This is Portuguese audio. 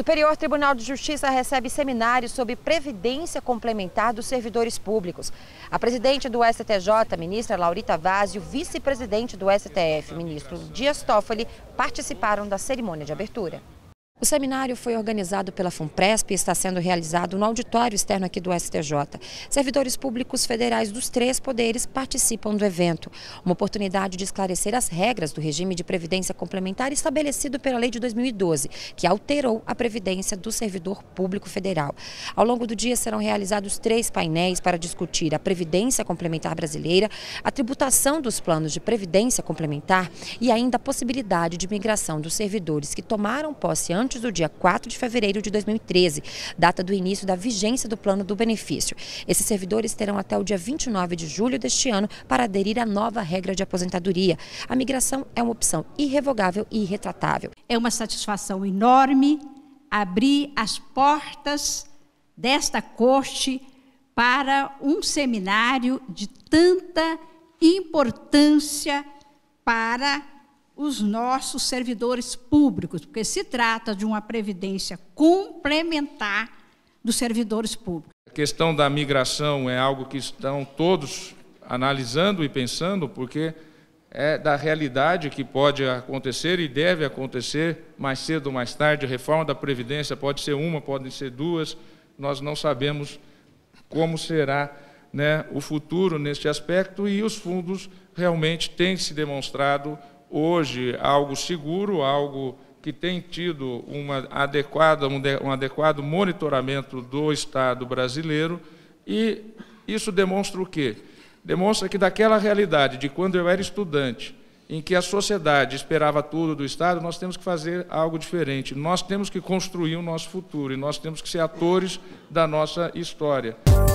Superior Tribunal de Justiça recebe seminário sobre previdência complementar dos servidores públicos. A presidente do STJ, ministra Laurita Vaz, e o vice-presidente do STF, ministro Dias Toffoli, participaram da cerimônia de abertura. O seminário foi organizado pela FUNPRESP e está sendo realizado no auditório externo aqui do STJ. Servidores públicos federais dos três poderes participam do evento. Uma oportunidade de esclarecer as regras do regime de previdência complementar estabelecido pela Lei de 2012, que alterou a previdência do servidor público federal. Ao longo do dia serão realizados três painéis para discutir a previdência complementar brasileira, a tributação dos planos de previdência complementar e ainda a possibilidade de migração dos servidores que tomaram posse antes antes do dia 4 de fevereiro de 2013, data do início da vigência do plano do benefício. Esses servidores terão até o dia 29 de julho deste ano para aderir à nova regra de aposentadoria. A migração é uma opção irrevogável e irretratável. É uma satisfação enorme abrir as portas desta corte para um seminário de tanta importância para os nossos servidores públicos, porque se trata de uma previdência complementar dos servidores públicos. A questão da migração é algo que estão todos analisando e pensando, porque é da realidade que pode acontecer e deve acontecer mais cedo ou mais tarde. A reforma da Previdência pode ser uma, podem ser duas, nós não sabemos como será né, o futuro neste aspecto e os fundos realmente têm se demonstrado hoje algo seguro, algo que tem tido uma adequada, um adequado monitoramento do Estado brasileiro, e isso demonstra o quê? Demonstra que daquela realidade de quando eu era estudante, em que a sociedade esperava tudo do Estado, nós temos que fazer algo diferente. Nós temos que construir o nosso futuro e nós temos que ser atores da nossa história.